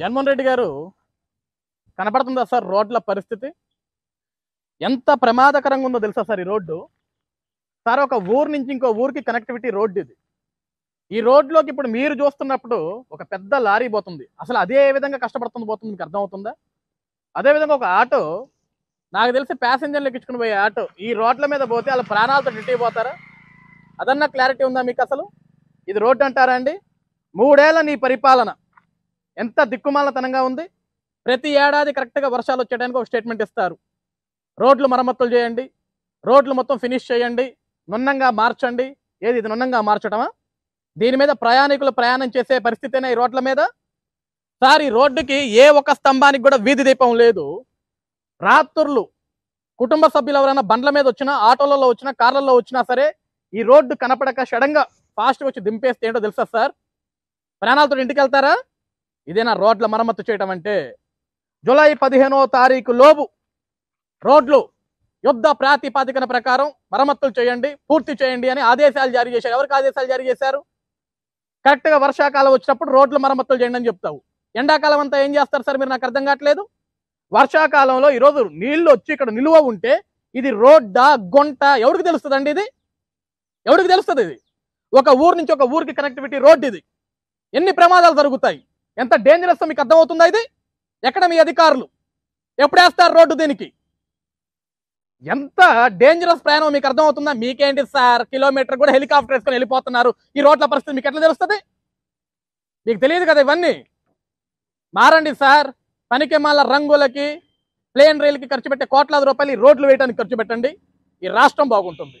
జగన్మోహన్ రెడ్డి గారు కనపడుతుందా సార్ రోడ్ల పరిస్థితి ఎంత ప్రమాదకరంగా ఉందో తెలుసా సార్ ఈ రోడ్డు సార్ ఒక ఊరు నుంచి ఇంకో ఊరికి కనెక్టివిటీ రోడ్డు ఇది ఈ రోడ్లోకి ఇప్పుడు మీరు చూస్తున్నప్పుడు ఒక పెద్ద లారీ పోతుంది అసలు అదే విధంగా కష్టపడుతుంది పోతుంది మీకు అర్థమవుతుందా అదేవిధంగా ఒక ఆటో నాకు తెలిసి ప్యాసింజర్లు ఎక్కించుకుని పోయే ఆటో ఈ రోడ్ల మీద పోతే వాళ్ళ ప్రాణాలతో పోతారా అదన్నా క్లారిటీ ఉందా మీకు అసలు ఇది రోడ్డు అంటారా అండి మూడేళ్ల నీ పరిపాలన ఎంత దిక్కుమాలతనంగా ఉంది ప్రతి ఏడాది కరెక్ట్గా వర్షాలు వచ్చేయడానికి ఒక స్టేట్మెంట్ ఇస్తారు రోడ్లు మరమ్మతులు చేయండి రోడ్లు మొత్తం ఫినిష్ చేయండి నున్నంగా మార్చండి ఏది ఇది నున్నంగా మార్చడమా దీని మీద ప్రయాణికులు ప్రయాణం చేసే పరిస్థితినే ఈ రోడ్ల మీద సార్ ఈ రోడ్డుకి ఏ ఒక్క స్తంభానికి కూడా వీధి దీపం లేదు రాత్రులు కుటుంబ సభ్యులు ఎవరైనా బండ్ల మీద వచ్చినా ఆటోలలో వచ్చినా కార్లలో వచ్చినా సరే ఈ రోడ్డు కనపడక షడంగా ఫాస్ట్గా వచ్చి దింపేస్తే ఏంటో తెలుసా సార్ ప్రాణాలతో ఇంటికి వెళ్తారా ఇదేనా రోడ్ల మరమ్మతు చేయటం అంటే జూలై పదిహేనో తారీఖు లోపు రోడ్లు యుద్ధ ప్రాతిపాదికన ప్రకారం మరమ్మతులు చేయండి పూర్తి చేయండి అని ఆదేశాలు జారీ చేశారు ఎవరికి ఆదేశాలు జారీ చేశారు కరెక్ట్గా వర్షాకాలం వచ్చినప్పుడు రోడ్లు మరమ్మతులు చేయండి అని చెప్తావు ఎండాకాలం అంతా ఏం చేస్తారు సార్ మీరు నాకు అర్థం కావట్లేదు వర్షాకాలంలో ఈరోజు నీళ్లు వచ్చి ఇక్కడ నిలువ ఉంటే ఇది రోడ్డా గుంట ఎవరికి తెలుస్తుంది ఇది ఎవరికి తెలుస్తుంది ఇది ఒక ఊరు నుంచి ఒక ఊరికి కనెక్టివిటీ రోడ్ ఇది ఎన్ని ప్రమాదాలు జరుగుతాయి ఎంత డేంజరస్ మీకు అర్థమవుతుందా ఇది ఎక్కడ మీ అధికారులు వేస్తారు రోడ్డు దీనికి ఎంత డేంజరస్ ప్రయాణం మీకు అర్థమవుతుందా మీకేంటి సార్ కిలోమీటర్ కూడా హెలికాప్టర్ వేసుకొని వెళ్ళిపోతున్నారు ఈ రోడ్ల పరిస్థితి మీకు ఎట్లా తెలుస్తుంది మీకు తెలియదు కదా ఇవన్నీ మారండి సార్ పనికి మళ్ళా రంగులకి ప్లేన్ రైల్కి ఖర్చు పెట్టే కోట్లాది రూపాయలు ఈ రోడ్లు వేయడానికి ఖర్చు పెట్టండి ఈ రాష్ట్రం బాగుంటుంది